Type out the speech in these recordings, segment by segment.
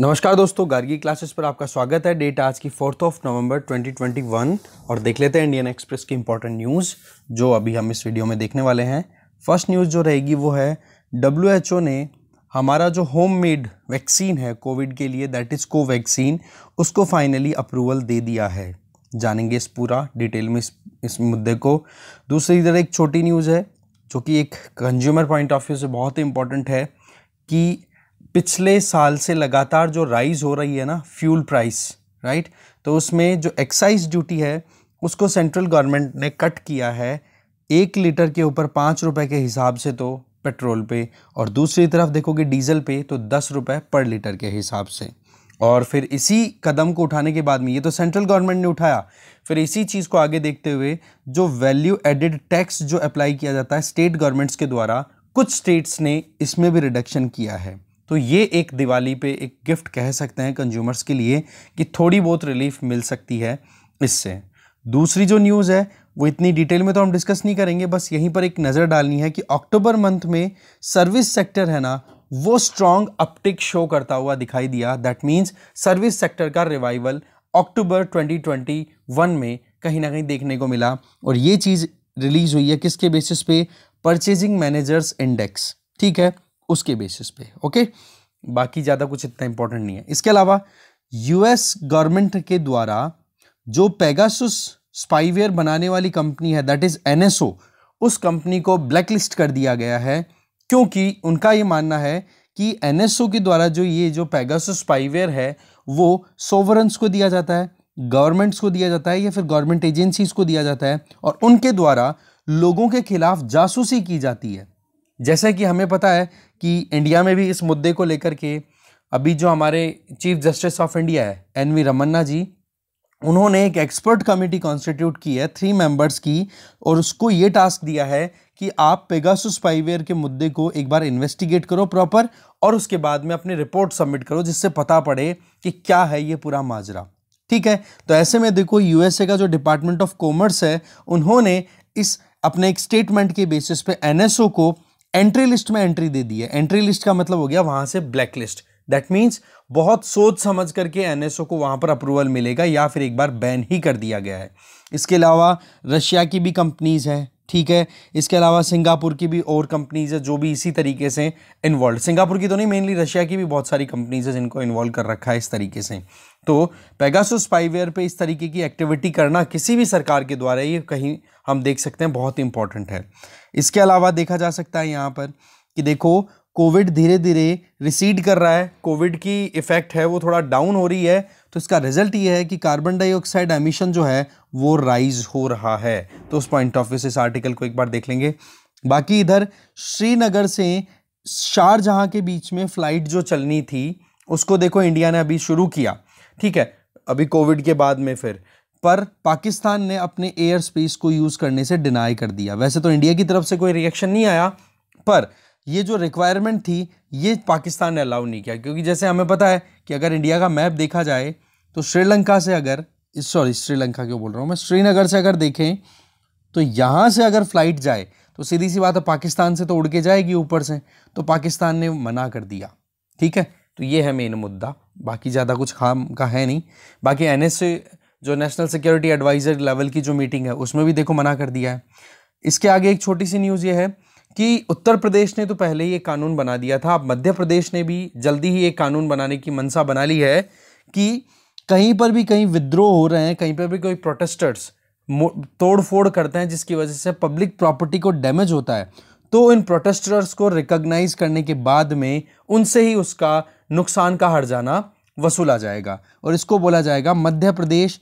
नमस्कार दोस्तों गार्गी क्लासेस पर आपका स्वागत है डेट आज की फोर्थ ऑफ नवंबर 2021 और देख लेते हैं इंडियन एक्सप्रेस की इंपॉर्टेंट न्यूज़ जो अभी हम इस वीडियो में देखने वाले हैं फर्स्ट न्यूज़ जो रहेगी वो है डब्ल्यू ने हमारा जो होम मेड वैक्सीन है कोविड के लिए दैट इज़ को वैक्सीन उसको फाइनली अप्रूवल दे दिया है जानेंगे इस पूरा डिटेल में इस इस मुद्दे को दूसरी इधर एक छोटी न्यूज़ है जो कि एक कंज्यूमर पॉइंट ऑफ व्यू से बहुत इंपॉर्टेंट है कि पिछले साल से लगातार जो राइज़ हो रही है ना फ्यूल प्राइस राइट तो उसमें जो एक्साइज ड्यूटी है उसको सेंट्रल गवर्नमेंट ने कट किया है एक लीटर के ऊपर पाँच रुपए के हिसाब से तो पेट्रोल पे और दूसरी तरफ देखोगे डीजल पे तो दस रुपये पर लीटर के हिसाब से और फिर इसी कदम को उठाने के बाद में ये तो सेंट्रल गवर्नमेंट ने उठाया फिर इसी चीज़ को आगे देखते हुए जो वैल्यू एडिड टैक्स जो अप्लाई किया जाता है स्टेट गवर्नमेंट्स के द्वारा कुछ स्टेट्स ने इसमें भी रिडक्शन किया है तो ये एक दिवाली पे एक गिफ्ट कह सकते हैं कंज्यूमर्स के लिए कि थोड़ी बहुत रिलीफ मिल सकती है इससे दूसरी जो न्यूज़ है वो इतनी डिटेल में तो हम डिस्कस नहीं करेंगे बस यहीं पर एक नज़र डालनी है कि अक्टूबर मंथ में सर्विस सेक्टर है ना वो स्ट्रॉन्ग अपटिक शो करता हुआ दिखाई दिया दैट मीन्स सर्विस सेक्टर का रिवाइवल अक्टूबर 2021 में कहीं ना कहीं देखने को मिला और ये चीज़ रिलीज़ हुई है किसके बेसिस पे परचेजिंग मैनेजर्स इंडेक्स ठीक है उसके बेसिस पे ओके बाकी ज़्यादा कुछ इतना इंपॉर्टेंट नहीं है इसके अलावा यूएस गवर्नमेंट के द्वारा जो पेगासुस स्पाइवेयर बनाने वाली कंपनी है दैट इज़ एनएसओ उस कंपनी को ब्लैकलिस्ट कर दिया गया है क्योंकि उनका ये मानना है कि एनएसओ के द्वारा जो ये जो पेगासुस स्पाइवेयर है वो सोवरन्स को दिया जाता है गवर्नमेंट्स को दिया जाता है या फिर गवर्नमेंट एजेंसीज को दिया जाता है और उनके द्वारा लोगों के खिलाफ जासूसी की जाती है जैसा कि हमें पता है कि इंडिया में भी इस मुद्दे को लेकर के अभी जो हमारे चीफ जस्टिस ऑफ इंडिया है एन वी रमन्ना जी उन्होंने एक एक्सपर्ट कमेटी कॉन्स्टिट्यूट की है थ्री मेंबर्स की और उसको ये टास्क दिया है कि आप पेगासुस स्पाइवेयर के मुद्दे को एक बार इन्वेस्टिगेट करो प्रॉपर और उसके बाद में अपनी रिपोर्ट सबमिट करो जिससे पता पड़े कि क्या है ये पूरा माजरा ठीक है तो ऐसे में देखो यूएसए का जो डिपार्टमेंट ऑफ कॉमर्स है उन्होंने इस अपने एक स्टेटमेंट के बेसिस पे एनएसओ को एंट्री लिस्ट में एंट्री दे दी है एंट्री लिस्ट का मतलब हो गया वहां से ब्लैक लिस्ट दैट मीन्स बहुत सोच समझ करके एनएसओ को वहाँ पर अप्रूवल मिलेगा या फिर एक बार बैन ही कर दिया गया है इसके अलावा रशिया की भी कंपनीज़ हैं ठीक है इसके अलावा सिंगापुर की भी और कंपनीज है जो भी इसी तरीके से इन्वॉल्व सिंगापुर की तो नहीं मेनली रशिया की भी बहुत सारी कंपनीज है जिनको इन्वॉल्व कर रखा है इस तरीके से तो पैगासो स्पाईवेयर पे इस तरीके की एक्टिविटी करना किसी भी सरकार के द्वारा ये कहीं हम देख सकते हैं बहुत इंपॉर्टेंट है इसके अलावा देखा जा सकता है यहाँ पर कि देखो कोविड धीरे धीरे रिसीड कर रहा है कोविड की इफ़ेक्ट है वो थोड़ा डाउन हो रही है तो इसका रिजल्ट ये है कि कार्बन डाइऑक्साइड एमिशन जो है वो राइज हो रहा है तो उस पॉइंट ऑफ व्यू से इस आर्टिकल को एक बार देख लेंगे बाकी इधर श्रीनगर से शारजहाँ के बीच में फ्लाइट जो चलनी थी उसको देखो इंडिया ने अभी शुरू किया ठीक है अभी कोविड के बाद में फिर पर पाकिस्तान ने अपने एयर स्पेस को यूज़ करने से डिनाई कर दिया वैसे तो इंडिया की तरफ से कोई रिएक्शन नहीं आया पर ये जो रिक्वायरमेंट थी ये पाकिस्तान ने अलाउ नहीं किया क्योंकि जैसे हमें पता है कि अगर इंडिया का मैप देखा जाए तो श्रीलंका से अगर सॉरी श्रीलंका क्यों बोल रहा हूँ मैं श्रीनगर से अगर देखें तो यहाँ से अगर फ्लाइट जाए तो सीधी सी बात है पाकिस्तान से तो उड़ के जाएगी ऊपर से तो पाकिस्तान ने मना कर दिया ठीक है तो ये है मेन मुद्दा बाकी ज़्यादा कुछ खाम का है नहीं बाकी एन जो नेशनल सिक्योरिटी एडवाइज़र लेवल की जो मीटिंग है उसमें भी देखो मना कर दिया है इसके आगे एक छोटी सी न्यूज़ ये है कि उत्तर प्रदेश ने तो पहले ही एक कानून बना दिया था अब मध्य प्रदेश ने भी जल्दी ही एक कानून बनाने की मंशा बना ली है कि कहीं पर भी कहीं विद्रोह हो रहे हैं कहीं पर भी कोई प्रोटेस्टर्स तोड़फोड़ करते हैं जिसकी वजह से पब्लिक प्रॉपर्टी को डैमेज होता है तो इन प्रोटेस्टर्स को रिकग्नाइज करने के बाद में उनसे ही उसका नुकसान का हर जाना वसूला जाएगा और इसको बोला जाएगा Madhya Pradesh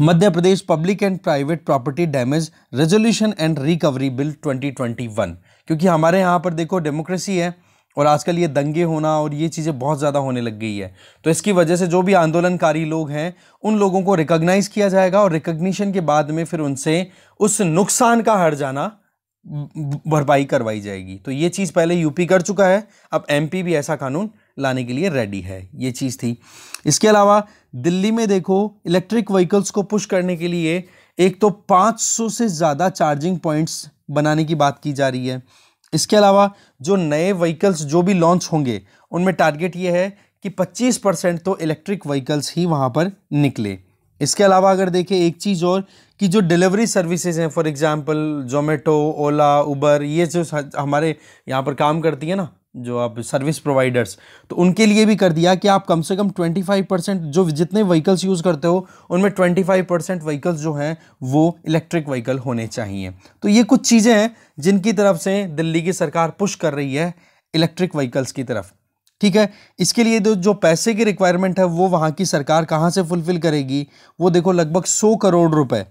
Madhya Pradesh public and private property damage resolution and recovery bill 2021 क्योंकि हमारे यहाँ पर देखो डेमोक्रेसी है और आजकल ये दंगे होना और ये चीज़ें बहुत ज़्यादा होने लग गई है तो इसकी वजह से जो भी आंदोलनकारी लोग हैं उन लोगों को रिकॉग्नाइज किया जाएगा और रिकग्निशन के बाद में फिर उनसे उस नुकसान का हर जाना भरपाई करवाई जाएगी तो ये चीज़ पहले यूपी कर चुका है अब एमपी भी ऐसा कानून लाने के लिए रेडी है ये चीज़ थी इसके अलावा दिल्ली में देखो इलेक्ट्रिक व्हीकल्स को पुश करने के लिए एक तो 500 से ज़्यादा चार्जिंग पॉइंट्स बनाने की बात की जा रही है इसके अलावा जो नए व्हीकल्स जो भी लॉन्च होंगे उनमें टारगेट ये है कि 25 परसेंट तो इलेक्ट्रिक व्हीकल्स ही वहाँ पर निकले इसके अलावा अगर देखें एक चीज़ और कि जो डिलीवरी सर्विसेज हैं for example Zomato Ola Uber ये जो हमारे यहाँ पर काम करती है ना जो आप सर्विस प्रोवाइडर्स तो उनके लिए भी कर दिया कि आप कम से कम 25 परसेंट जो जितने व्हीकल्स यूज़ करते हो उनमें 25 परसेंट व्हीकल्स जो हैं वो इलेक्ट्रिक व्हीकल होने चाहिए तो ये कुछ चीज़ें हैं जिनकी तरफ से दिल्ली की सरकार पुश कर रही है इलेक्ट्रिक व्हीकल्स की तरफ ठीक है इसके लिए जो तो जो पैसे की रिक्वायरमेंट है वो वहाँ की सरकार कहाँ से फुलफ़िल करेगी वो देखो लगभग सौ करोड़ रुपये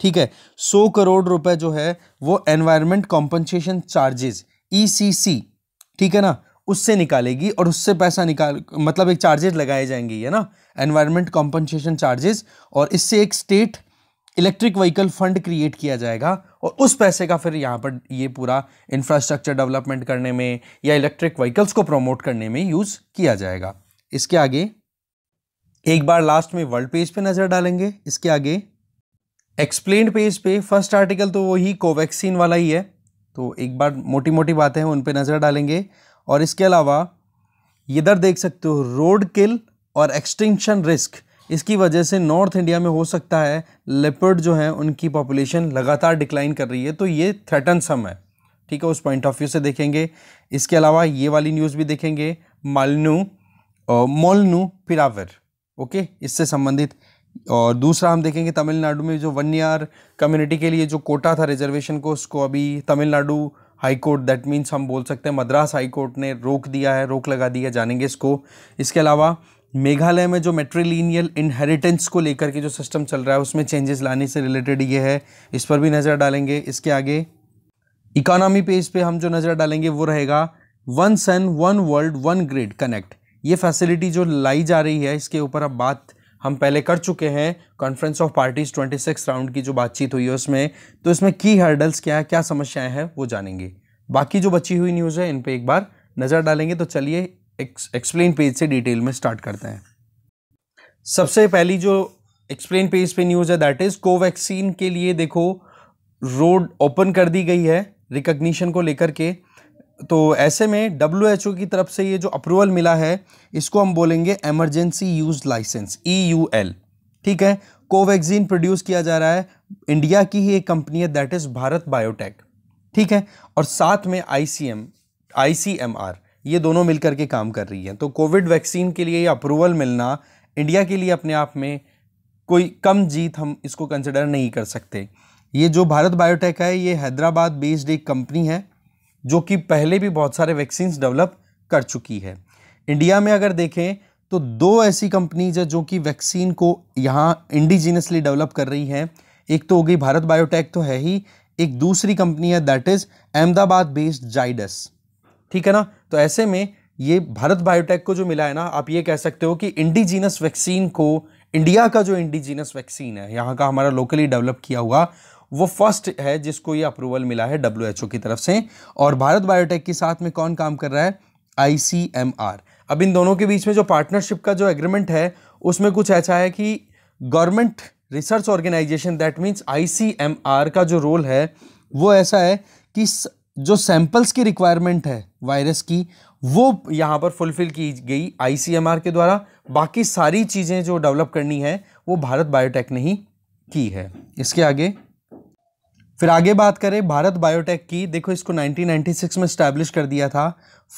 ठीक है सौ करोड़ रुपये जो है वो एनवायरमेंट कॉम्पनसेशन चार्जेज ई ठीक है ना उससे निकालेगी और उससे पैसा निकाल मतलब एक चार्जेस लगाए जाएंगे है ना एनवायरमेंट कॉम्पनसेशन चार्जेस और इससे एक state electric vehicle fund create किया जाएगा और उस पैसे का फिर यहाँ पर ये पूरा इंफ्रास्ट्रक्चर डेवलपमेंट करने में या इलेक्ट्रिक व्हीकल्स को प्रमोट करने में यूज़ किया जाएगा इसके आगे एक बार लास्ट में वर्ल्ड पेज पे नज़र डालेंगे इसके आगे एक्सप्लेन पेज पे फर्स्ट आर्टिकल तो वही कोवैक्सीन वाला ही है तो एक बार मोटी मोटी बातें हैं उन पर नज़र डालेंगे और इसके अलावा इधर देख सकते हो रोड किल और एक्सटेंशन रिस्क इसकी वजह से नॉर्थ इंडिया में हो सकता है लेपर्ड जो हैं उनकी पॉपुलेशन लगातार डिक्लाइन कर रही है तो ये थ्रेटन सम है ठीक है उस पॉइंट ऑफ व्यू से देखेंगे इसके अलावा ये वाली न्यूज़ भी देखेंगे मालनू मोलनू पिरावर ओके इससे संबंधित और दूसरा हम देखेंगे तमिलनाडु में जो वन ईयर कम्युनिटी के लिए जो कोटा था रिजर्वेशन को उसको अभी Tamil Nadu high court that means हम बोल सकते हैं मद्रास हाई कोर्ट ने रोक दिया है रोक लगा दिया है जानेंगे इसको इसके अलावा मेघालय में जो मेट्रीलिनियल इनहेरिटेंस को लेकर के जो सिस्टम चल रहा है उसमें चेंजेस लाने से रिलेटेड ये है इस पर भी नज़र डालेंगे इसके आगे इकोनॉमी पेज पे हम जो नज़र डालेंगे वो रहेगा one sun one world one grid connect ये फैसिलिटी जो लाई जा रही है इसके ऊपर अब बात हम पहले कर चुके हैं कॉन्फ्रेंस ऑफ पार्टीज 26 राउंड की जो बातचीत हुई है उसमें तो इसमें की हर्डल्स क्या है क्या समस्याएं हैं वो जानेंगे बाकी जो बची हुई न्यूज़ है इन पर एक बार नज़र डालेंगे तो चलिए एक्सप्लेन पेज से डिटेल में स्टार्ट करते हैं सबसे पहली जो एक्सप्लेन पेज पे न्यूज़ है दैट इज़ कोवैक्सीन के लिए देखो रोड ओपन कर दी गई है रिकग्निशन को लेकर के तो ऐसे में डब्ल्यू की तरफ से ये जो अप्रूवल मिला है इसको हम बोलेंगे emergency use licence E U L ठीक है कोवैक्सीन प्रोड्यूस किया जा रहा है इंडिया की ही एक कंपनी है दैट इज़ भारत बायोटेक ठीक है और साथ में I C M I C M R ये दोनों मिलकर के काम कर रही है तो कोविड वैक्सीन के लिए ये अप्रूवल मिलना इंडिया के लिए अपने आप में कोई कम जीत हम इसको कंसिडर नहीं कर सकते ये जो भारत बायोटेक है ये हैदराबाद बेस्ड एक कंपनी है जो कि पहले भी बहुत सारे वैक्सीन डेवलप कर चुकी है इंडिया में अगर देखें तो दो ऐसी कंपनीज है जो कि वैक्सीन को यहाँ इंडिजीनियसली डेवलप कर रही हैं एक तो हो गई भारत बायोटेक तो है ही एक दूसरी कंपनी है that is Ahmedabad based Zydus ठीक है ना तो ऐसे में ये भारत बायोटेक को जो मिला है ना आप ये कह सकते हो कि इंडिजीनस वैक्सीन को इंडिया का जो इंडिजीनस वैक्सीन है यहाँ का हमारा लोकली डेवलप किया हुआ वो फर्स्ट है जिसको ये अप्रूवल मिला है डब्ल्यू की तरफ से और भारत बायोटेक के साथ में कौन काम कर रहा है आई अब इन दोनों के बीच में जो पार्टनरशिप का जो एग्रीमेंट है उसमें कुछ ऐसा है कि government research organisation that means I का जो रोल है वो ऐसा है कि जो सैंपल्स की रिक्वायरमेंट है वायरस की वो यहाँ पर फुलफिल की गई आई के द्वारा बाकी सारी चीज़ें जो डेवलप करनी है वो भारत बायोटेक ने ही की है इसके आगे फिर आगे बात करें भारत बायोटेक की देखो इसको 1996 में स्टैब्लिश कर दिया था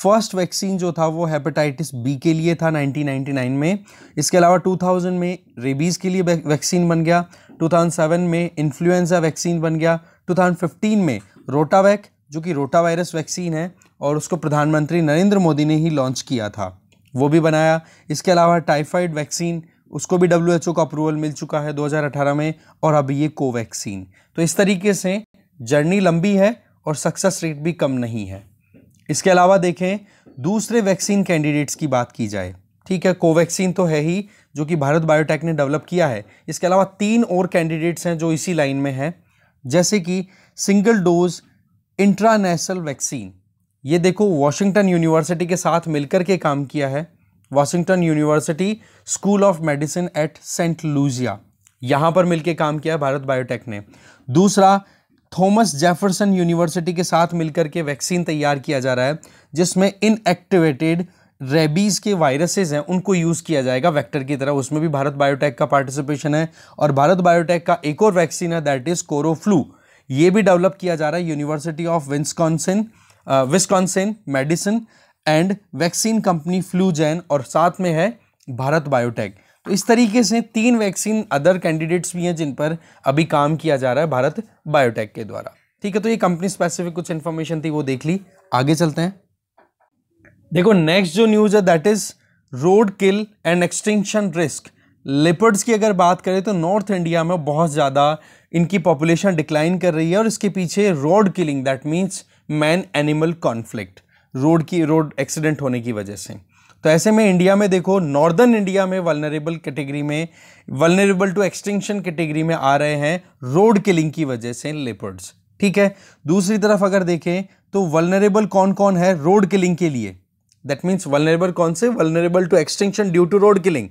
फर्स्ट वैक्सीन जो था वो हेपेटाइटिस बी के लिए था 1999 में इसके अलावा 2000 में रेबीज़ के लिए वैक्सीन बन गया 2007 में इन्फ्लुएंजा वैक्सीन बन गया 2015 में रोटावैक जो कि रोटा वायरस वैक्सीन है और उसको प्रधानमंत्री नरेंद्र मोदी ने ही लॉन्च किया था वो भी बनाया इसके अलावा टाइफाइड वैक्सीन उसको भी डब्ल्यू का अप्रूवल मिल चुका है 2018 में और अब ये कोवैक्सीन तो इस तरीके से जर्नी लंबी है और सक्सेस रेट भी कम नहीं है इसके अलावा देखें दूसरे वैक्सीन कैंडिडेट्स की बात की जाए ठीक है कोवैक्सीन तो है ही जो कि भारत बायोटेक ने डेवलप किया है इसके अलावा तीन और कैंडिडेट्स हैं जो इसी लाइन में हैं जैसे कि सिंगल डोज इंट्रानेशनल वैक्सीन ये देखो वॉशिंगटन यूनिवर्सिटी के साथ मिलकर के काम किया है Washington university school of medicine at Saint Louis यहाँ पर मिलकर काम किया भारत बायोटेक ने दूसरा थॉमस जेफरसन यूनिवर्सिटी के साथ मिलकर के वैक्सीन तैयार किया जा रहा है जिसमें इनएक्टिवेटेड रेबीज़ के वायरसेस हैं उनको यूज़ किया जाएगा वेक्टर की तरह उसमें भी भारत बायोटेक का पार्टिसिपेशन है और भारत बायोटेक का एक और वैक्सीन है दैट इज़ कोरोफ्लू ये भी डेवलप किया जा रहा है university of Wisconsin Wisconsin medicine and vaccine company FluGen और साथ में है भारत बायोटेक तो इस तरीके से तीन वैक्सीन अदर कैंडिडेट्स भी हैं जिन पर अभी काम किया जा रहा है भारत बायोटेक के द्वारा ठीक है तो ये कंपनी स्पेसिफिक कुछ इन्फॉर्मेशन थी वो देख ली आगे चलते हैं देखो नेक्स्ट जो न्यूज़ है that is road kill and extinction risk leopards की अगर बात करें तो नॉर्थ इंडिया में बहुत ज़्यादा इनकी पॉपुलेशन डिक्लाइन कर रही है और इसके पीछे road killing that means man animal conflict road की रोड एक्सीडेंट होने की वजह से तो ऐसे में इंडिया में देखो नॉर्दर्न इंडिया में वलनरेबल कैटेगरी में वलनरेबल टू एक्सटेंशन कैटेगरी में आ रहे हैं रोड किलिंग की वजह से लेपर्ड्स ठीक है दूसरी तरफ अगर देखें तो वलनरेबल कौन कौन है रोड किलिंग के लिए दैट मीन्स वलनरेबल कौन से vulnerable to extinction due to road killing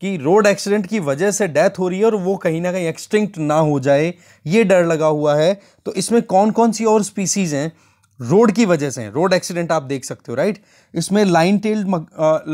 कि रोड एक्सीडेंट की वजह से डेथ हो रही है और वो कहीं ना कहीं एक्सटिंक्ट ना हो जाए ये डर लगा हुआ है तो इसमें कौन कौन सी और स्पीसीज़ हैं रोड की वजह से रोड एक्सीडेंट आप देख सकते हो राइट इसमें lion tailed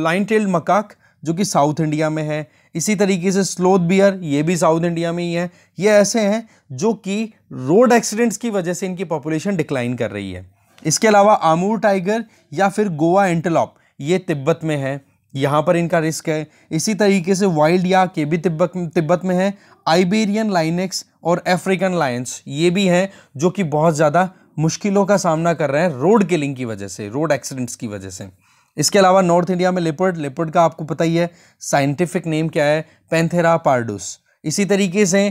lion tailed macaque जो कि साउथ इंडिया में है इसी तरीके से स्लोथ बियर ये भी साउथ इंडिया में ही है ये ऐसे हैं जो कि रोड एक्सीडेंट्स की वजह से इनकी पॉपुलेशन डिक्लाइन कर रही है इसके अलावा आमूर टाइगर या फिर गोवा एंटलॉप ये तिब्बत में है यहाँ पर इनका रिस्क है इसी तरीके से वाइल्ड या के भी तिब्बत तिब्बत में है आइबेरियन लाइनेक्स और अफ्रीकन लाइन्स ये भी हैं जो कि बहुत ज़्यादा मुश्किलों का सामना कर रहे हैं रोड किलिंग की वजह से रोड एक्सीडेंट्स की वजह से इसके अलावा नॉर्थ इंडिया में लेपर्ड लेपर्ड का आपको पता ही है साइंटिफिक नेम क्या है पेंथेरा पार्डुस इसी तरीके से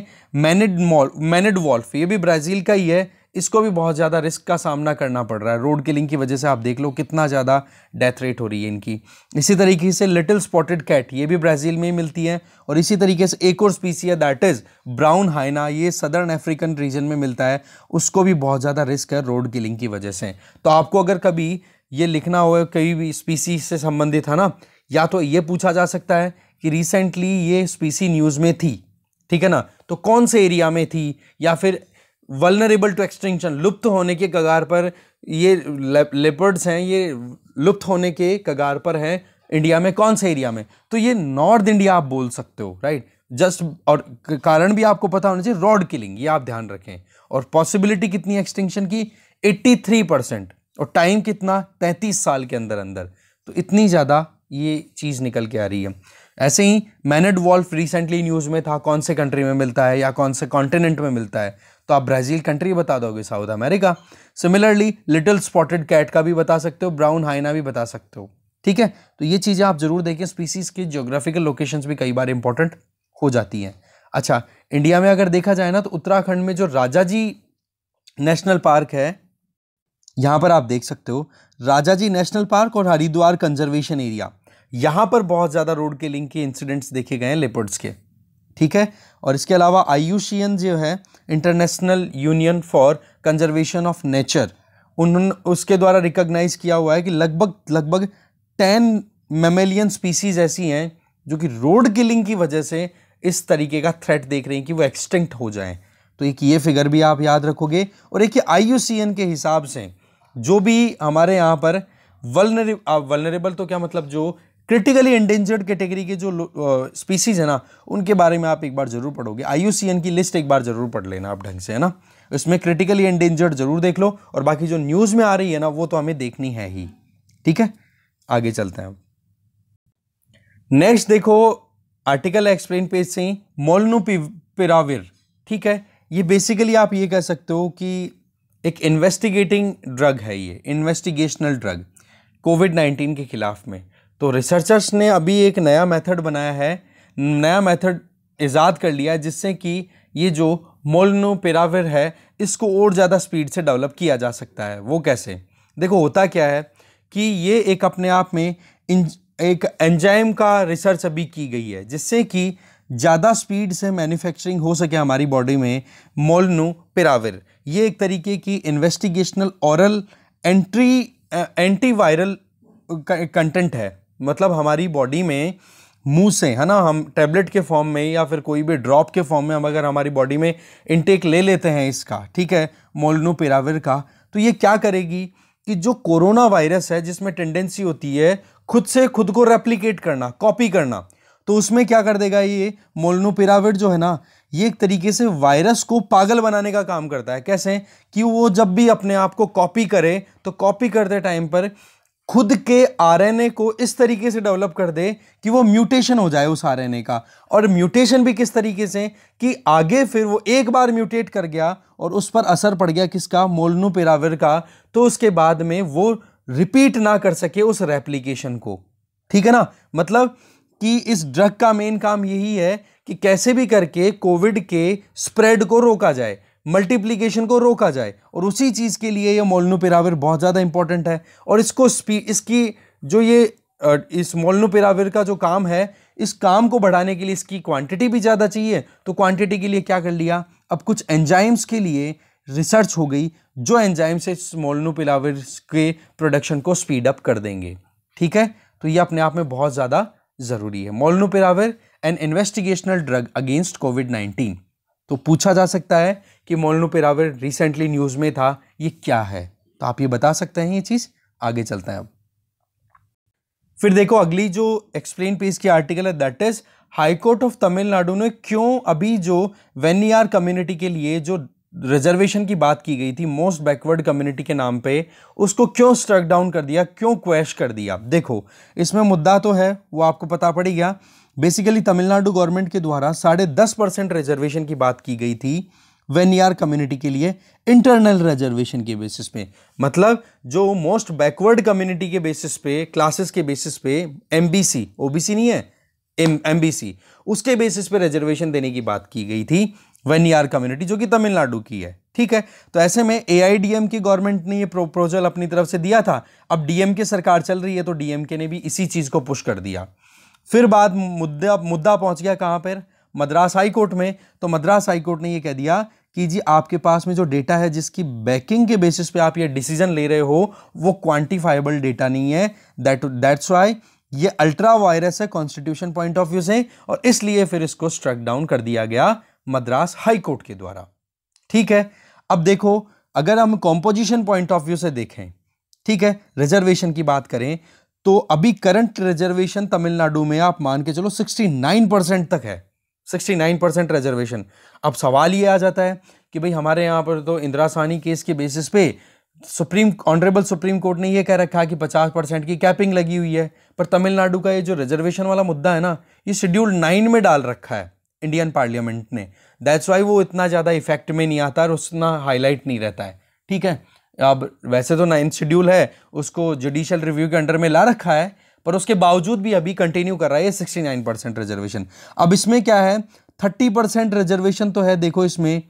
मैनिड मॉल मैनिड वॉल्फ ये भी ब्राज़ील का ही है इसको भी बहुत ज़्यादा रिस्क का सामना करना पड़ रहा है रोड किलिंग की वजह से आप देख लो कितना ज़्यादा डेथ रेट हो रही है इनकी इसी तरीके से लिटिल स्पॉटेड कैट ये भी ब्राज़ील में ही मिलती है और इसी तरीके से एक और स्पीसी है दैट इज़ ब्राउन हाइना ये सदर्न अफ्रीकन रीजन में मिलता है उसको भी बहुत ज़्यादा रिस्क है रोड किलिंग की वजह से तो आपको अगर कभी ये लिखना हो कई भी स्पीसी से संबंधित है ना या तो ये पूछा जा सकता है कि रिसेंटली ये स्पीसी न्यूज़ में थी ठीक है ना तो कौन से एरिया में थी या फिर वलनरेबल टू एक्सटेंशन लुप्त होने के कगार पर ये लेपर्ड्स हैं ये लुप्त होने के कगार पर हैं इंडिया में कौन से एरिया में तो ये नॉर्थ इंडिया आप बोल सकते हो राइट जस्ट और कारण भी आपको पता होना चाहिए रॉड किलिंग ये आप ध्यान रखें और पॉसिबिलिटी कितनी एक्सटेंशन की 83 परसेंट और टाइम कितना 33 साल के अंदर अंदर तो इतनी ज़्यादा ये चीज़ निकल के आ रही है ऐसे ही मैनड वॉल्फ रिसेंटली न्यूज़ में था कौन से कंट्री में मिलता है या कौन से कॉन्टिनेंट में मिलता है तो आप ब्राज़ील कंट्री बता दोगे South America similarly little spotted cat का भी बता सकते हो ब्राउन हाइना भी बता सकते हो ठीक है तो ये चीज़ें आप ज़रूर देखें स्पीसीज़ की जोग्राफिकल लोकेशंस भी कई बार इंपॉर्टेंट हो जाती हैं अच्छा इंडिया में अगर देखा जाए ना तो उत्तराखंड में जो राजा जी नेशनल पार्क है यहाँ पर आप देख सकते हो राजा जी नेशनल पार्क और हरिद्वार कंजर्वेशन एरिया यहाँ पर बहुत ज़्यादा रोड के लिंक के इंसिडेंट्स देखे गए हैं लेपर्ड्स के ठीक है और इसके अलावा आई जो है international union for conservation of nature उन्होंने उसके द्वारा रिकग्नाइज किया हुआ है कि लगभग लगभग टेन मेमेलियन स्पीसीज ऐसी हैं जो कि रोड किलिंग की वजह से इस तरीके का थ्रेट देख रही हैं कि वो एक्सटिंक्ट हो जाएं तो एक ये फिगर भी आप याद रखोगे और एक आई के हिसाब से जो भी हमारे यहाँ पर वलनरेबल तो क्या मतलब जो क्रिटिकली एंडेंजर्ड कैटेगरी के जो स्पीसीज़ है ना उनके बारे में आप एक बार ज़रूर पढ़ोगे आई की लिस्ट एक बार ज़रूर पढ़ लेना आप ढंग से है ना इसमें क्रिटिकली एंडेंजर्ड ज़रूर देख लो और बाकी जो न्यूज़ में आ रही है ना वो तो हमें देखनी है ही ठीक है आगे चलते हैं नेक्स्ट देखो आर्टिकल एक्सप्लेन पेज से ही मोलनू पिराविर ठीक है ये बेसिकली आप ये कह सकते हो कि एक इन्वेस्टिगेटिंग ड्रग है ये इन्वेस्टिगेशनल ड्रग कोविड नाइन्टीन के खिलाफ में तो रिसर्चर्स ने अभी एक नया मेथड बनाया है नया मेथड ईजाद कर लिया है जिससे कि ये जो मोलनो पेराविर है इसको और ज़्यादा स्पीड से डेवलप किया जा सकता है वो कैसे देखो होता क्या है कि ये एक अपने आप में एक एंजाइम का रिसर्च अभी की गई है जिससे कि ज़्यादा स्पीड से मैन्युफैक्चरिंग हो सके हमारी बॉडी में मोलनो पेराविर ये एक तरीके की investigational oral entry antiviral content है मतलब हमारी बॉडी में मुंह से है ना हम टैबलेट के फॉर्म में या फिर कोई भी ड्रॉप के फॉर्म में हम अगर हमारी बॉडी में इंटेक ले लेते हैं इसका ठीक है मोलनोपिराविर का तो ये क्या करेगी कि जो कोरोना वायरस है जिसमें टेंडेंसी होती है खुद से खुद को रेप्लीकेट करना कॉपी करना तो उसमें क्या कर देगा ये मोलनोपिराविड जो है ना ये एक तरीके से वायरस को पागल बनाने का काम करता है कैसे कि वो जब भी अपने आप को कॉपी करे तो कॉपी करते टाइम पर खुद के आरएनए को इस तरीके से डेवलप कर दे कि वो म्यूटेशन हो जाए उस आरएनए का और म्यूटेशन भी किस तरीके से कि आगे फिर वो एक बार म्यूटेट कर गया और उस पर असर पड़ गया किसका मोलनू पेराविर का तो उसके बाद में वो रिपीट ना कर सके उस रेप्लीकेशन को ठीक है ना मतलब कि इस ड्रग का मेन काम यही है कि कैसे भी करके कोविड के स्प्रेड को रोका जाए मल्टीप्लीकेशन को रोका जाए और उसी चीज़ के लिए ये मोलनुपिराविर बहुत ज़्यादा इंपॉर्टेंट है और इसको इसकी जो ये इस मोलनुपिराविर का जो काम है इस काम को बढ़ाने के लिए इसकी क्वांटिटी भी ज़्यादा चाहिए तो क्वांटिटी के लिए क्या कर लिया अब कुछ एंजाइम्स के लिए रिसर्च हो गई जो एंजाइम इस मोलनुपिलाविर के प्रोडक्शन को स्पीड अप कर देंगे ठीक है तो ये अपने आप में बहुत ज़्यादा ज़रूरी है molnupiravir an investigational drug against Covid nineteen तो पूछा जा सकता है कि मोलनू पेरावर रिसेंटली न्यूज़ में था ये क्या है तो आप ये बता सकते हैं ये चीज़ आगे चलते हैं अब फिर देखो अगली जो एक्सप्लेन पेज की आर्टिकल है that is high court of Tamil Nadu ने क्यों अभी जो वेनियार कम्युनिटी के लिए जो रिजर्वेशन की बात की गई थी मोस्ट बैकवर्ड कम्युनिटी के नाम पे उसको क्यों स्ट्रक डाउन कर दिया क्यों क्वेश कर दिया देखो इसमें मुद्दा तो है वो आपको पता पड़ेगा गया बेसिकली तमिलनाडु गवर्नमेंट के द्वारा साढ़े दस परसेंट रिजर्वेशन की बात की गई थी वेनियार कम्युनिटी के लिए इंटरनल रिजर्वेशन के बेसिस पे मतलब जो मोस्ट बैकवर्ड कम्युनिटी के बेसिस पे क्लासेस के बेसिस पे एमबीसी ओबीसी नहीं है एमबीसी उसके बेसिस पे रिजर्वेशन देने की बात की गई थी वेनियार कम्युनिटी जो कि तमिलनाडु की है ठीक है तो ऐसे में एआईडीएम की गवर्नमेंट ने ये प्रोपोजल अपनी तरफ से दिया था अब डीएम के सरकार चल रही है तो डीएम के ने भी इसी चीज़ को पुश कर दिया फिर बाद मुद्दा मुद्दा पहुंच गया कहां पर मद्रास हाई कोर्ट में तो मद्रास हाई कोर्ट ने ये कह दिया कि जी आपके पास में जो डेटा है जिसकी बैकिंग के बेसिस पे आप ये डिसीजन ले रहे हो वो क्वांटिफाइबल डेटा नहीं है दैट दैट्स वाई ये अल्ट्रा वायरस है कॉन्स्टिट्यूशन पॉइंट ऑफ व्यू से और इसलिए फिर इसको स्ट्रक डाउन कर दिया गया मद्रास हाई कोर्ट के द्वारा ठीक है अब देखो अगर हम कॉम्पोजिशन पॉइंट ऑफ व्यू से देखें ठीक है रिजर्वेशन की बात करें तो अभी करंट रिजर्वेशन तमिलनाडु में आप मान के चलो 69 परसेंट तक है 69 परसेंट रिजर्वेशन अब सवाल ये आ जाता है कि भाई हमारे यहाँ पर तो इंदिरा सानी केस के बेसिस पे सुप्रीम ऑनरेबल सुप्रीम कोर्ट ने ये कह रखा है कि 50 परसेंट की कैपिंग लगी हुई है पर तमिलनाडु का ये जो रिजर्वेशन वाला मुद्दा है ना ये शेड्यूल नाइन में डाल रखा है इंडियन पार्लियामेंट ने दैट्स वाई वो इतना ज़्यादा इफेक्ट में नहीं आता और उतना हाईलाइट नहीं रहता है ठीक है अब वैसे तो नाइन्थ शेड्यूल है उसको जुडिशल रिव्यू के अंडर में ला रखा है पर उसके बावजूद भी अभी कंटिन्यू कर रहा है सिक्सटी नाइन परसेंट रिजर्वेशन अब इसमें क्या है थर्टी परसेंट रिजर्वेशन तो है देखो इसमें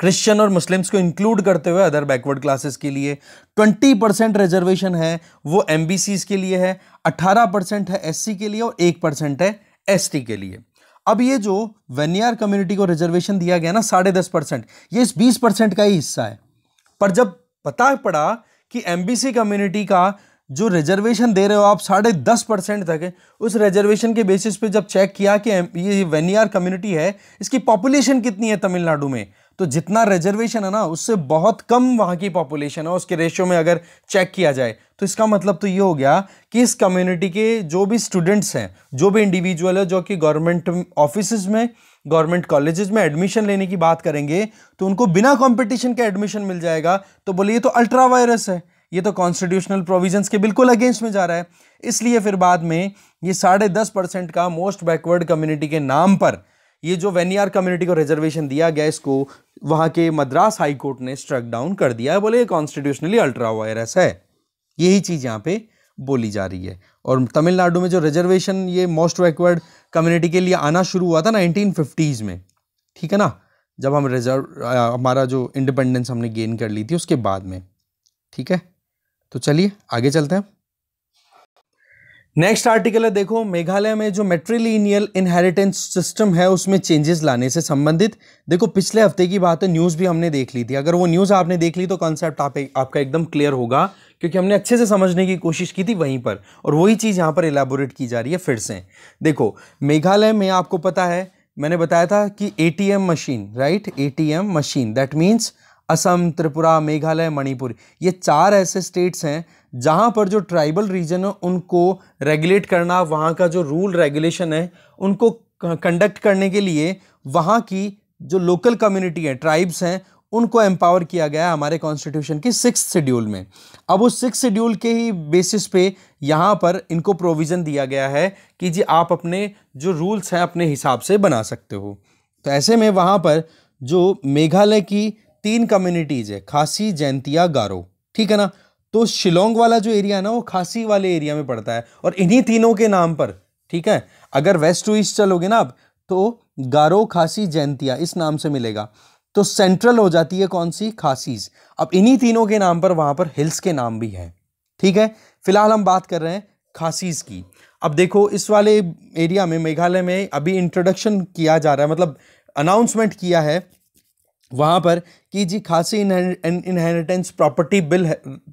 क्रिश्चियन और मुस्लिम्स को इंक्लूड करते हुए अदर बैकवर्ड क्लासेस के लिए ट्वेंटी परसेंट रिजर्वेशन है वो एम के लिए है अठारह परसेंट है एस के लिए और एक परसेंट है एस के लिए अब ये जो वेनियार कम्युनिटी को रिजर्वेशन दिया गया ना साढ़े दस परसेंट ये इस बीस परसेंट का ही हिस्सा है पर जब पता पड़ा कि एमबीसी कम्युनिटी का जो रिजर्वेशन दे रहे हो आप साढ़े दस परसेंट तक उस रिजर्वेशन के बेसिस पे जब चेक किया कि ये वेनियार कम्युनिटी है इसकी पॉपुलेशन कितनी है तमिलनाडु में तो जितना रिजर्वेशन है ना उससे बहुत कम वहाँ की पॉपुलेशन है उसके रेशियो में अगर चेक किया जाए तो इसका मतलब तो ये हो गया कि इस कम्युनिटी के जो भी स्टूडेंट्स हैं जो भी इंडिविजुअल है जो कि गवर्नमेंट ऑफिस में गवर्नमेंट कॉलेजेस में एडमिशन लेने की बात करेंगे तो उनको बिना कंपटीशन के एडमिशन मिल जाएगा तो बोले ये तो अल्ट्रा वायरस है ये तो कॉन्स्टिट्यूशनल प्रोविजंस के बिल्कुल अगेंस्ट में जा रहा है इसलिए फिर बाद में ये साढ़े दस परसेंट का मोस्ट बैकवर्ड कम्युनिटी के नाम पर ये जो वेनियार कम्युनिटी को रिजर्वेशन दिया गया इसको वहाँ के मद्रास हाई कोर्ट ने स्ट्रक डाउन कर दिया है बोले ये कॉन्स्टिट्यूशनली अल्ट्रा वायरस है यही चीज़ यहाँ पर बोली जा रही है और तमिलनाडु में जो रिजर्वेशन ये मोस्ट बैकवर्ड कम्युनिटी के लिए आना शुरू हुआ था नाइनटीन फिफ्टीज़ में ठीक है ना जब हम रिजर्व हमारा जो इंडिपेंडेंस हमने गेन कर ली थी उसके बाद में ठीक है तो चलिए आगे चलते हैं नेक्स्ट आर्टिकल है देखो मेघालय में जो मेट्रीलिनियल इनहेरिटेंस सिस्टम है उसमें चेंजेस लाने से संबंधित देखो पिछले हफ्ते की बात है न्यूज़ भी हमने देख ली थी अगर वो न्यूज़ आपने देख ली तो कॉन्सेप्ट आप, आपका एकदम क्लियर होगा क्योंकि हमने अच्छे से समझने की कोशिश की थी वहीं पर और वही चीज़ यहाँ पर एलेबोरेट की जा रही है फिर से देखो मेघालय में आपको पता है मैंने बताया था कि a machine right a machine that means Assam Tripura Meghalaya Manipur ये चार ऐसे स्टेट्स हैं जहाँ पर जो ट्राइबल रीजन है उनको रेगुलेट करना वहाँ का जो रूल रेगुलेशन है उनको कंडक्ट करने के लिए वहाँ की जो लोकल कम्युनिटी है ट्राइब्स हैं उनको एम्पावर किया गया हमारे कॉन्स्टिट्यूशन की सिक्स शेड्यूल में अब उस सिक्स शेड्यूल के ही बेसिस पे यहाँ पर इनको प्रोविज़न दिया गया है कि जी आप अपने जो रूल्स हैं अपने हिसाब से बना सकते हो तो ऐसे में वहाँ पर जो मेघालय की तीन कम्युनिटीज़ है खासी जैंतिया गारो ठीक है ना तो शिलोंग वाला जो एरिया है ना वो खासी वाले एरिया में पड़ता है और इन्हीं तीनों के नाम पर ठीक है अगर वेस्ट टू ईस्ट चलोगे ना आप तो गारो खासी जैंतिया इस नाम से मिलेगा तो सेंट्रल हो जाती है कौन सी खासीज अब इन्हीं तीनों के नाम पर वहां पर हिल्स के नाम भी हैं ठीक है फिलहाल हम बात कर रहे हैं खासीज की अब देखो इस वाले एरिया में मेघालय में अभी इंट्रोडक्शन किया जा रहा है मतलब अनाउंसमेंट किया है वहाँ पर कि जी खासी इनहेरिटेंस प्रॉपर्टी बिल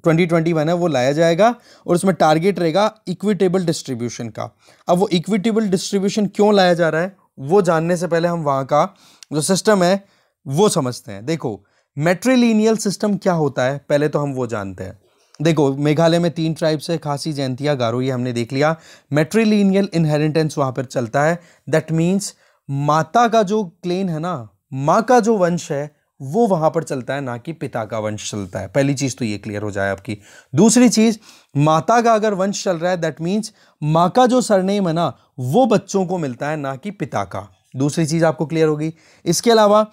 2021 है वो लाया जाएगा और उसमें टारगेट रहेगा इक्विटेबल डिस्ट्रीब्यूशन का अब वो इक्विटेबल डिस्ट्रीब्यूशन क्यों लाया जा रहा है वो जानने से पहले हम वहाँ का जो सिस्टम है वो समझते हैं देखो मेट्रीलिनियल सिस्टम क्या होता है पहले तो हम वो जानते हैं देखो मेघालय में तीन ट्राइब्स है खासी जयंतिया गारो ये हमने देख लिया मेट्रीलिनियल इनहेरिटेंस वहाँ पर चलता है दैट मीन्स माता का जो क्लेन है ना माँ का जो वंश है वो वहां पर चलता है ना कि पिता का वंश चलता है पहली चीज़ तो ये क्लियर हो जाए आपकी दूसरी चीज़ माता का अगर वंश चल रहा है दैट मीन्स माँ का जो सरनेम है ना वो बच्चों को मिलता है ना कि पिता का दूसरी चीज़ आपको क्लियर होगी इसके अलावा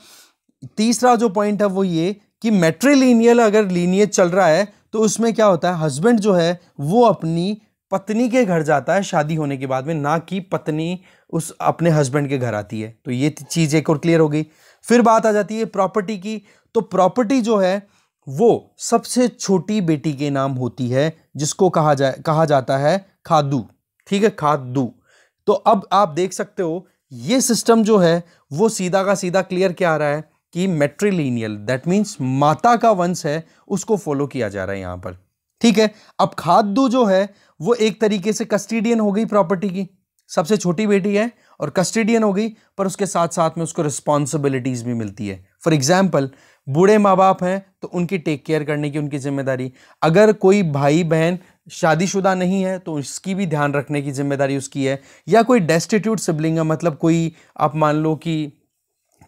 तीसरा जो पॉइंट है वो ये कि मेट्रीलिनियल अगर लीनियज चल रहा है तो उसमें क्या होता है हस्बैंड जो है वो अपनी पत्नी के घर जाता है शादी होने के बाद में ना कि पत्नी उस अपने हस्बैंड के घर आती है तो ये चीज़ एक और क्लियर हो गई फिर बात आ जाती है प्रॉपर्टी की तो प्रॉपर्टी जो है वो सबसे छोटी बेटी के नाम होती है जिसको कहा जाए कहा जाता है खादू ठीक है खादू तो अब आप देख सकते हो ये सिस्टम जो है वो सीधा का सीधा क्लियर क्या आ रहा है कि मेट्रिलीनियल दैट मीन्स माता का वंश है उसको फॉलो किया जा रहा है यहाँ पर ठीक है अब खादू जो है वो एक तरीके से कस्टीडियन हो गई प्रॉपर्टी की सबसे छोटी बेटी है और कस्टडियन हो गई पर उसके साथ साथ में उसको रिस्पॉन्सिबिलिटीज़ भी मिलती है फॉर एग्ज़ाम्पल बूढ़े माँ बाप हैं तो उनकी टेक केयर करने की उनकी जिम्मेदारी अगर कोई भाई बहन शादीशुदा नहीं है तो उसकी भी ध्यान रखने की जिम्मेदारी उसकी है या कोई डेस्टिट्यूट सिबलिंग है मतलब कोई आप मान लो कि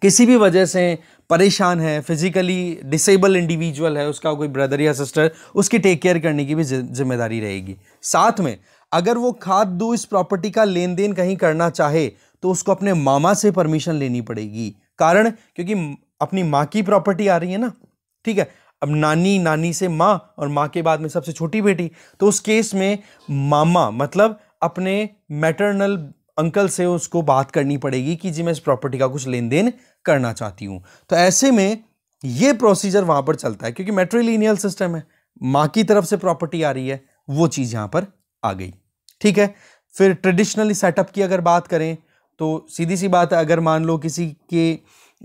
किसी भी वजह से परेशान है फिजिकली डिसेबल इंडिविजुअल है उसका कोई ब्रदर या सिस्टर उसकी टेक केयर करने की भी जिम्मेदारी रहेगी साथ में अगर वो खाद दो इस प्रॉपर्टी का लेन देन कहीं करना चाहे तो उसको अपने मामा से परमिशन लेनी पड़ेगी कारण क्योंकि अपनी माँ की प्रॉपर्टी आ रही है ना ठीक है अब नानी नानी से माँ और माँ के बाद में सबसे छोटी बेटी तो उस केस में मामा मतलब अपने मैटरनल अंकल से उसको बात करनी पड़ेगी कि जी मैं इस प्रॉपर्टी का कुछ लेन देन करना चाहती हूँ तो ऐसे में ये प्रोसीजर वहाँ पर चलता है क्योंकि मेट्रोलिनियल सिस्टम है माँ की तरफ से प्रॉपर्टी आ रही है वो चीज़ यहाँ पर आ गई ठीक है फिर ट्रेडिशनली सेटअप की अगर बात करें तो सीधी सी बात है अगर मान लो किसी के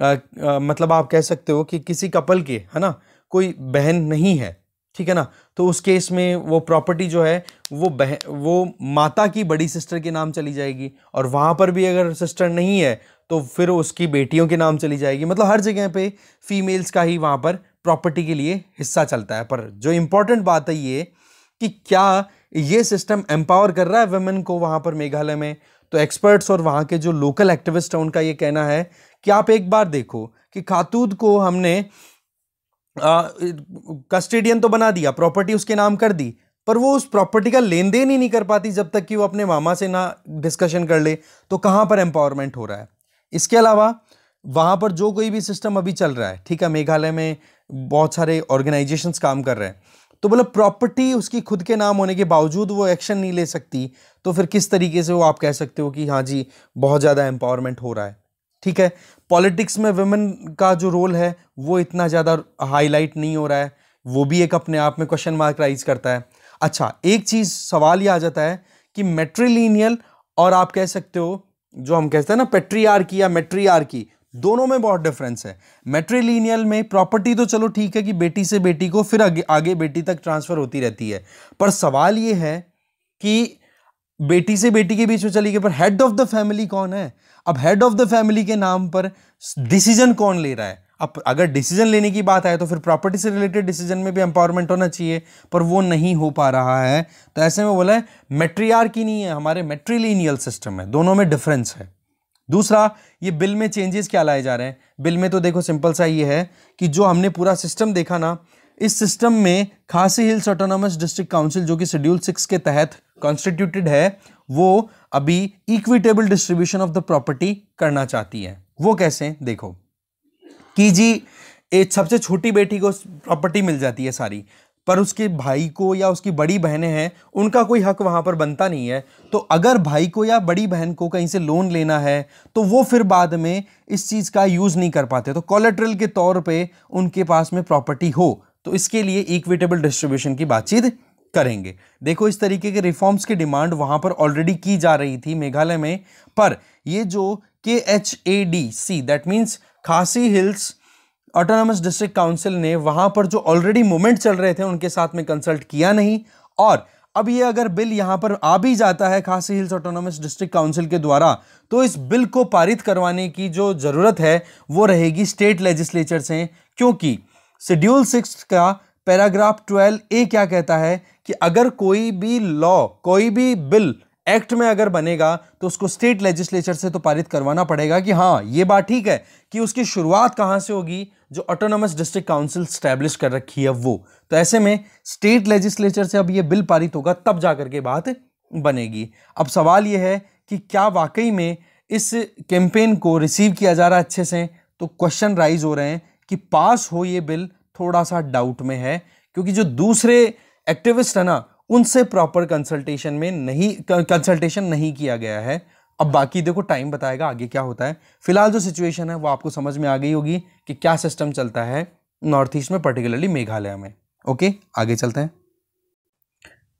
आ, आ, मतलब आप कह सकते हो कि किसी कपल के है ना कोई बहन नहीं है ठीक है ना तो उस केस में वो प्रॉपर्टी जो है वो बह वो माता की बड़ी सिस्टर के नाम चली जाएगी और वहाँ पर भी अगर सिस्टर नहीं है तो फिर उसकी बेटियों के नाम चली जाएगी मतलब हर जगह पे फीमेल्स का ही वहाँ पर प्रॉपर्टी के लिए हिस्सा चलता है पर जो इम्पोर्टेंट बात है ये कि क्या ये सिस्टम एम्पावर कर रहा है वेमेन को वहां पर मेघालय में तो एक्सपर्ट्स और वहां के जो लोकल एक्टिविस्ट हैं उनका ये कहना है कि आप एक बार देखो कि खातूद को हमने कस्टेडियन तो बना दिया प्रॉपर्टी उसके नाम कर दी पर वो उस प्रॉपर्टी का लेन देन ही नहीं कर पाती जब तक कि वो अपने मामा से ना डिस्कशन कर ले तो कहाँ पर एम्पावरमेंट हो रहा है इसके अलावा वहां पर जो कोई भी सिस्टम अभी चल रहा है ठीक है मेघालय में बहुत सारे ऑर्गेनाइजेशंस काम कर रहे हैं तो बोले प्रॉपर्टी उसकी खुद के नाम होने के बावजूद वो एक्शन नहीं ले सकती तो फिर किस तरीके से वो आप कह सकते हो कि हाँ जी बहुत ज़्यादा एम्पावरमेंट हो रहा है ठीक है पॉलिटिक्स में वेमेन का जो रोल है वो इतना ज़्यादा हाईलाइट नहीं हो रहा है वो भी एक अपने आप में क्वेश्चन मार्क राइज करता है अच्छा एक चीज़ सवाल ये आ जाता है कि मेट्रीलिनियल और आप कह सकते हो जो हम कहते हैं ना पेट्रीआर की या मेट्रीआर की दोनों में बहुत डिफरेंस है मेट्रीलिनियल में प्रॉपर्टी तो चलो ठीक है कि बेटी से बेटी को फिर आगे आगे बेटी तक ट्रांसफ़र होती रहती है पर सवाल ये है कि बेटी से बेटी के बीच में चली गई पर हेड ऑफ़ द फैमिली कौन है अब हेड ऑफ़ द फैमिली के नाम पर डिसीजन कौन ले रहा है अब अगर डिसीजन लेने की बात आए तो फिर प्रॉपर्टी से रिलेटेड डिसीजन में भी एम्पावरमेंट होना चाहिए पर वो नहीं हो पा रहा है तो ऐसे में बोला है मेट्रीआर की नहीं है हमारे मेट्रीलिनियल सिस्टम है दोनों में डिफरेंस है दूसरा ये बिल में चेंजेस क्या लाए जा रहे हैं बिल में तो देखो सिंपल सा ये है कि जो हमने पूरा सिस्टम देखा ना इस सिस्टम में खासी हिल्स ऑटोनॉमस डिस्ट्रिक्ट काउंसिल जो कि शेड्यूल सिक्स के तहत कॉन्स्टिट्यूटेड है वो अभी equitable distribution of the property करना चाहती है वो कैसे देखो कि जी एक सबसे छोटी बेटी को प्रॉपर्टी मिल जाती है सारी पर उसके भाई को या उसकी बड़ी बहनें हैं उनका कोई हक वहाँ पर बनता नहीं है तो अगर भाई को या बड़ी बहन को कहीं से लोन लेना है तो वो फिर बाद में इस चीज़ का यूज़ नहीं कर पाते तो कॉलेट्रल के तौर पे उनके पास में प्रॉपर्टी हो तो इसके लिए इक्विटेबल डिस्ट्रीब्यूशन की बातचीत करेंगे देखो इस तरीके के रिफॉर्म्स की डिमांड वहाँ पर ऑलरेडी की जा रही थी मेघालय में पर ये जो K H A D C that means Khasi hills autonomous district council ने वहाँ पर जो ऑलरेडी मूवमेंट चल रहे थे उनके साथ में कंसल्ट किया नहीं और अब ये अगर बिल यहाँ पर आ भी जाता है खासी हिल्स ऑटोनॉमस डिस्ट्रिक्ट काउंसिल के द्वारा तो इस बिल को पारित करवाने की जो ज़रूरत है वो रहेगी स्टेट लेजिस्लेचर से क्योंकि शेड्यूल सिक्स का पैराग्राफ ट्वेल्व ए क्या कहता है कि अगर कोई भी लॉ कोई भी बिल एक्ट में अगर बनेगा तो उसको स्टेट लेजिस्लेचर से तो पारित करवाना पड़ेगा कि हाँ ये बात ठीक है कि उसकी शुरुआत कहाँ से होगी जो ऑटोनोमस डिस्ट्रिक्ट काउंसिल स्टैब्लिश कर रखी है वो तो ऐसे में स्टेट लेजिस्लेचर से अब ये बिल पारित होगा तब जा करके बात बनेगी अब सवाल ये है कि क्या वाकई में इस कैंपेन को रिसीव किया जा रहा है अच्छे से तो क्वेश्चन राइज हो रहे हैं कि पास हो ये बिल थोड़ा सा डाउट में है क्योंकि जो दूसरे एक्टिविस्ट है ना उनसे प्रॉपर कंसल्टेशन में नहीं कंसल्टेशन नहीं किया गया है अब बाकी देखो टाइम बताएगा आगे क्या होता है फिलहाल जो सिचुएशन है वो आपको समझ में आ गई होगी कि क्या सिस्टम चलता है नॉर्थ ईस्ट में पर्टिकुलरली मेघालय में ओके आगे चलते हैं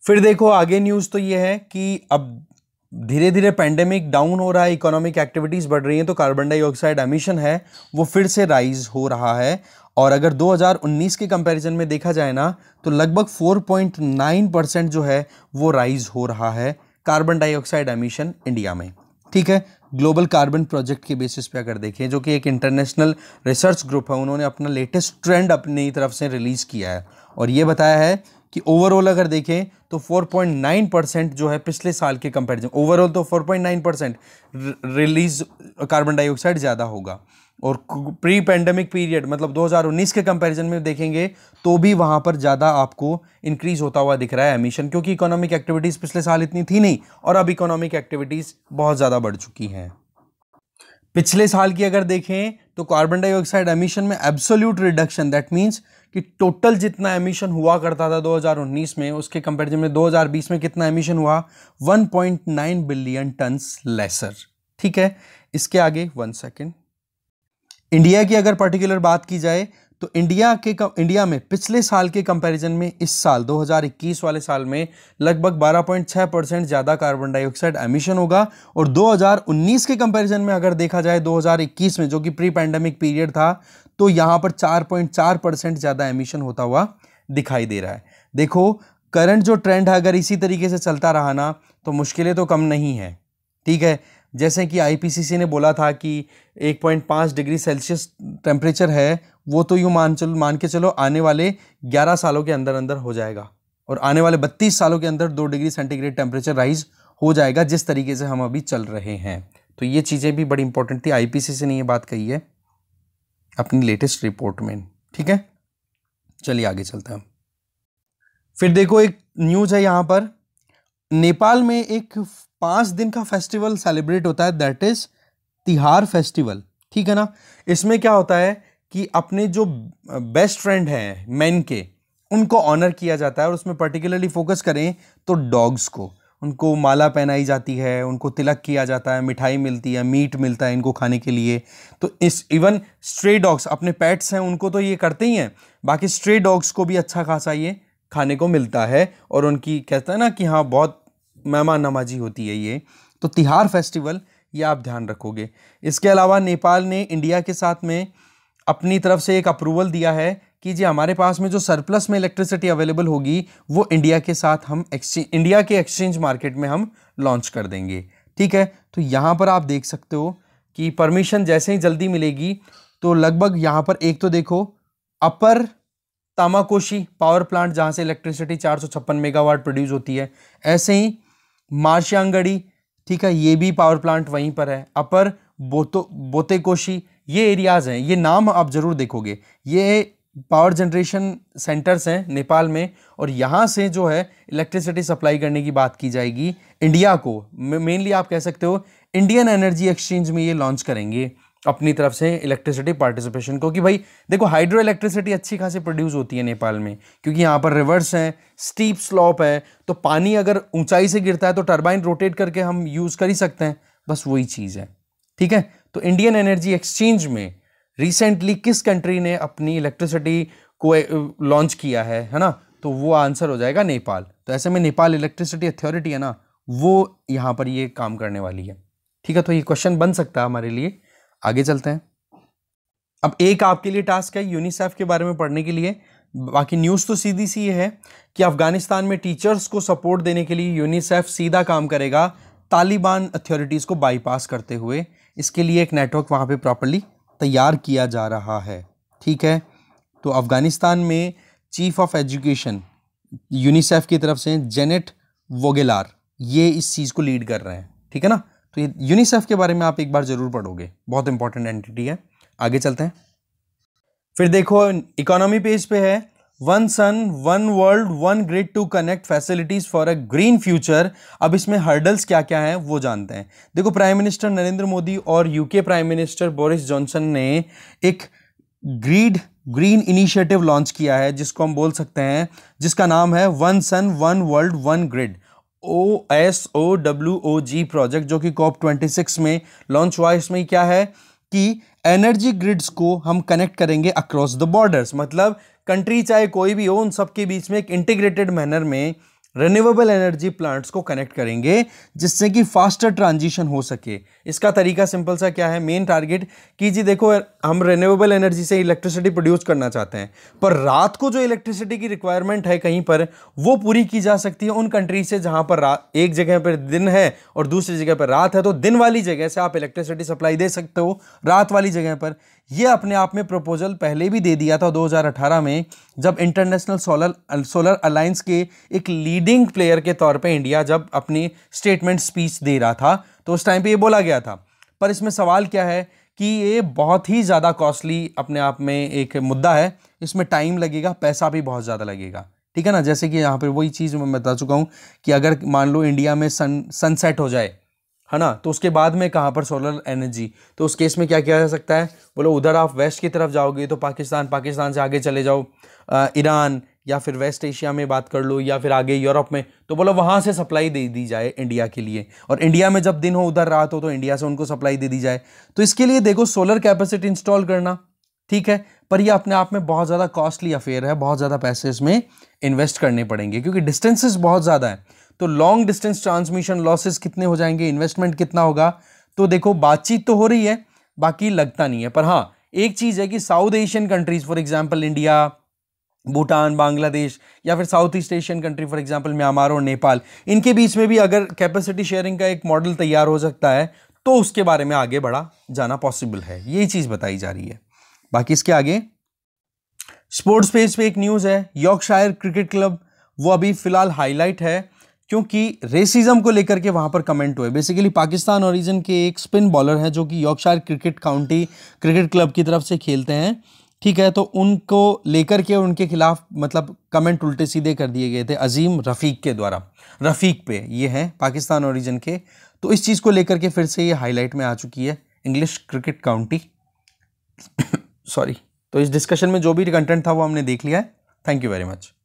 फिर देखो आगे न्यूज़ तो ये है कि अब धीरे धीरे पैंडेमिक डाउन हो रहा है इकोनॉमिक एक्टिविटीज़ बढ़ रही हैं तो कार्बन डाइऑक्साइड एमिशन है वो फिर से राइज हो रहा है और अगर 2019 के कंपैरिजन में देखा जाए ना तो लगभग 4.9 परसेंट जो है वो राइज हो रहा है कार्बन डाइऑक्साइड एमिशन इंडिया में ठीक है ग्लोबल कार्बन प्रोजेक्ट के बेसिस पे अगर देखें जो कि एक इंटरनेशनल रिसर्च ग्रुप है उन्होंने अपना लेटेस्ट ट्रेंड अपनी तरफ से रिलीज़ किया है और ये बताया है कि ओवरऑल अगर देखें तो 4.9 परसेंट जो है पिछले साल के कंपेरिजन ओवरऑल तो 4.9 परसेंट रिलीज कार्बन डाइऑक्साइड ज़्यादा होगा और प्री पेंडेमिक पीरियड मतलब 2019 के कंपैरिजन में देखेंगे तो भी वहाँ पर ज़्यादा आपको इंक्रीज़ होता हुआ दिख रहा है एमिशन क्योंकि इकोनॉमिक एक्टिविटीज़ पिछले साल इतनी थी नहीं और अब इकोनॉमिक एक्टिविटीज़ बहुत ज़्यादा बढ़ चुकी हैं पिछले साल की अगर देखें तो कार्बन डाइऑक्साइड एमिशन में एब्सोल्यूट रिडक्शन दैट मीन्स कि टोटल जितना एमिशन हुआ करता था 2019 में उसके कंपैरिजन में 2020 में कितना एमिशन हुआ 1.9 बिलियन टन्स लेसर ठीक है इसके आगे वन सेकेंड इंडिया की अगर पर्टिकुलर बात की जाए तो इंडिया के इंडिया में पिछले साल के कंपैरिजन में इस साल 2021 वाले साल में लगभग 12.6 परसेंट ज़्यादा कार्बन डाइऑक्साइड एमिशन होगा और 2019 के कंपैरिजन में अगर देखा जाए 2021 में जो कि प्री पैंडमिक पीरियड था तो यहाँ पर 4.4 परसेंट ज़्यादा एमिशन होता हुआ दिखाई दे रहा है देखो करंट जो ट्रेंड है अगर इसी तरीके से चलता रहा ना तो मुश्किलें तो कम नहीं है ठीक है जैसे कि आईपीसीसी ने बोला था कि 1.5 डिग्री सेल्सियस टेम्परेचर है वो तो यूँ मान चलो मान के चलो आने वाले 11 सालों के अंदर अंदर हो जाएगा और आने वाले 32 सालों के अंदर दो डिग्री सेंटीग्रेड टेम्परेचर राइज हो जाएगा जिस तरीके से हम अभी चल रहे हैं तो ये चीज़ें भी बड़ी इंपॉर्टेंट थी आईपीसीसी ने ये बात कही है अपनी लेटेस्ट रिपोर्ट में ठीक है चलिए आगे चलते हैं फिर देखो एक न्यूज़ है यहाँ पर नेपाल में एक पाँच दिन का फेस्टिवल सेलिब्रेट होता है दैट इज़ तिहार फेस्टिवल ठीक है ना इसमें क्या होता है कि अपने जो बेस्ट फ्रेंड हैं मेन के उनको ऑनर किया जाता है और उसमें पर्टिकुलरली फोकस करें तो डॉग्स को उनको माला पहनाई जाती है उनको तिलक किया जाता है मिठाई मिलती है मीट मिलता है इनको खाने के लिए तो इस इवन स्ट्रे डॉग्स अपने पेट्स हैं उनको तो ये करते ही हैं बाकी स्ट्रे डॉग्स को भी अच्छा खासा ये खाने को मिलता है और उनकी कहते हैं ना कि हाँ बहुत मेहमान नमाजी होती है ये तो तिहार फेस्टिवल ये आप ध्यान रखोगे इसके अलावा नेपाल ने इंडिया के साथ में अपनी तरफ से एक अप्रूवल दिया है कि जी हमारे पास में जो सरप्लस में इलेक्ट्रिसिटी अवेलेबल होगी वो इंडिया के साथ हम एक्सचेंज इंडिया के एक्सचेंज मार्केट में हम लॉन्च कर देंगे ठीक है तो यहाँ पर आप देख सकते हो कि परमिशन जैसे ही जल्दी मिलेगी तो लगभग यहाँ पर एक तो देखो अपर तामाकोशी पावर प्लांट जहाँ से इलेक्ट्रिसिटी चार मेगावाट प्रोड्यूस होती है ऐसे ही मार्शियांगड़ी ठीक है ये भी पावर प्लांट वहीं पर है अपर बोतो बोतेकोशी ये एरियाज़ हैं ये नाम आप ज़रूर देखोगे ये पावर जनरेशन सेंटर्स हैं नेपाल में और यहाँ से जो है इलेक्ट्रिसिटी सप्लाई करने की बात की जाएगी इंडिया को मेनली आप कह सकते हो इंडियन एनर्जी एक्सचेंज में ये लॉन्च करेंगे अपनी तरफ से इलेक्ट्रिसिटी पार्टिसिपेशन को कि भाई देखो हाइड्रो इलेक्ट्रिसिटी अच्छी खासी प्रोड्यूस होती है नेपाल में क्योंकि यहाँ पर रिवर्स है स्टीप स्लॉप है तो पानी अगर ऊंचाई से गिरता है तो टर्बाइन रोटेट करके हम यूज़ कर ही सकते हैं बस वही चीज़ है ठीक है तो इंडियन एनर्जी एक्सचेंज में रिसेंटली किस कंट्री ने अपनी इलेक्ट्रिसिटी को लॉन्च किया है है ना तो वो आंसर हो जाएगा नेपाल तो ऐसे में नेपाल इलेक्ट्रिसिटी अथॉरिटी है ना वो यहाँ पर ये काम करने वाली है ठीक है तो ये क्वेश्चन बन सकता है हमारे लिए आगे चलते हैं अब एक आपके लिए टास्क है यूनिसेफ के बारे में पढ़ने के लिए बाकी न्यूज़ तो सीधी सी ये है कि अफगानिस्तान में टीचर्स को सपोर्ट देने के लिए यूनिसेफ सीधा काम करेगा तालिबान अथॉरिटीज़ को बाईपास करते हुए इसके लिए एक नेटवर्क वहां पे प्रॉपरली तैयार किया जा रहा है ठीक है तो अफ़गानिस्तान में चीफ ऑफ एजुकेशन यूनिसेफ की तरफ से जेनेट वोगेलार ये इस चीज़ को लीड कर रहे हैं ठीक है ना तो ये यूनिसेफ के बारे में आप एक बार ज़रूर पढ़ोगे बहुत इंपॉर्टेंट एंटिटी है आगे चलते हैं फिर देखो इकोनॉमी पेज पे है one sun one world one grid to connect facilities for a green future अब इसमें हर्डल्स क्या क्या हैं वो जानते हैं देखो प्राइम मिनिस्टर नरेंद्र मोदी और UK prime minister Boris Johnson ने एक ग्रीड ग्रीन इनिशिएटिव लॉन्च किया है जिसको हम बोल सकते हैं जिसका नाम है one sun one world one grid O S O W O G project जो कि कॉप ट्वेंटी सिक्स में लॉन्च हुआ इसमें क्या है कि एनर्जी ग्रिड्स को हम कनेक्ट करेंगे अक्रॉस द बॉर्डर्स मतलब कंट्री चाहे कोई भी हो उन सबके बीच में एक इंटीग्रेटेड मैनर में रिन्यूएबल एनर्जी प्लांट्स को कनेक्ट करेंगे जिससे कि फास्टर ट्रांजिशन हो सके इसका तरीका सिंपल सा क्या है मेन टारगेट कि जी देखो हम रिन्यूएबल एनर्जी से इलेक्ट्रिसिटी प्रोड्यूस करना चाहते हैं पर रात को जो इलेक्ट्रिसिटी की रिक्वायरमेंट है कहीं पर वो पूरी की जा सकती है उन कंट्री से जहाँ पर एक जगह पर दिन है और दूसरी जगह पर रात है तो दिन वाली जगह से आप इलेक्ट्रिसिटी सप्लाई दे सकते हो रात वाली जगह पर ये अपने आप में प्रपोजल पहले भी दे दिया था 2018 में जब इंटरनेशनल सोलर सोलर अलायंस के एक लीडिंग प्लेयर के तौर पे इंडिया जब अपनी स्टेटमेंट स्पीच दे रहा था तो उस टाइम पे ये बोला गया था पर इसमें सवाल क्या है कि ये बहुत ही ज़्यादा कॉस्टली अपने आप में एक मुद्दा है इसमें टाइम लगेगा पैसा भी बहुत ज़्यादा लगेगा ठीक है ना जैसे कि यहाँ पर वही चीज़ मैं बता चुका हूँ कि अगर मान लो इंडिया में सन सनसेट हो जाए है ना तो उसके बाद में कहाँ पर सोलर एनर्जी तो उस केस में क्या किया जा सकता है बोलो उधर आप वेस्ट की तरफ जाओगे तो पाकिस्तान पाकिस्तान से आगे चले जाओ ईरान या फिर वेस्ट एशिया में बात कर लो या फिर आगे यूरोप में तो बोलो वहाँ से सप्लाई दे दी जाए इंडिया के लिए और इंडिया में जब दिन हो उधर रात हो तो इंडिया से उनको सप्लाई दे दी जाए तो इसके लिए देखो सोलर कैपेसिटी इंस्टॉल करना ठीक है पर ये अपने आप में बहुत ज़्यादा कॉस्टली अफेयर है बहुत ज़्यादा पैसे इसमें इन्वेस्ट करने पड़ेंगे क्योंकि डिस्टेंसेस बहुत ज़्यादा है तो लॉन्ग डिस्टेंस ट्रांसमिशन लॉसेस कितने हो जाएंगे इन्वेस्टमेंट कितना होगा तो देखो बातचीत तो हो रही है बाकी लगता नहीं है पर हाँ एक चीज़ है कि south Asian countries for example India Bhutan Bangladesh या फिर south east Asian country for example Myanmar और नेपाल इनके बीच में भी अगर कैपेसिटी शेयरिंग का एक मॉडल तैयार हो सकता है तो उसके बारे में आगे बढ़ा जाना पॉसिबल है ये चीज़ बताई जा रही है बाकी इसके आगे स्पोर्ट्स पेज पे एक न्यूज़ है यॉर्कशायर क्रिकेट क्लब वो अभी फ़िलहाल हाईलाइट है क्योंकि रेसिज्म को लेकर के वहाँ पर कमेंट हुए बेसिकली पाकिस्तान ओरिजिन के एक स्पिन बॉलर हैं जो कि Yorkshire cricket county cricket club की तरफ से खेलते हैं ठीक है तो उनको लेकर के उनके खिलाफ मतलब कमेंट उल्टे सीधे कर दिए गए थे अजीम रफ़ीक के द्वारा रफ़ीक पे ये हैं पाकिस्तान ओरिजिन के तो इस चीज़ को लेकर के फिर से ये हाईलाइट में आ चुकी है इंग्लिश क्रिकेट काउंटी सॉरी तो इस डिस्कशन में जो भी कंटेंट था वो हमने देख लिया है थैंक यू वेरी मच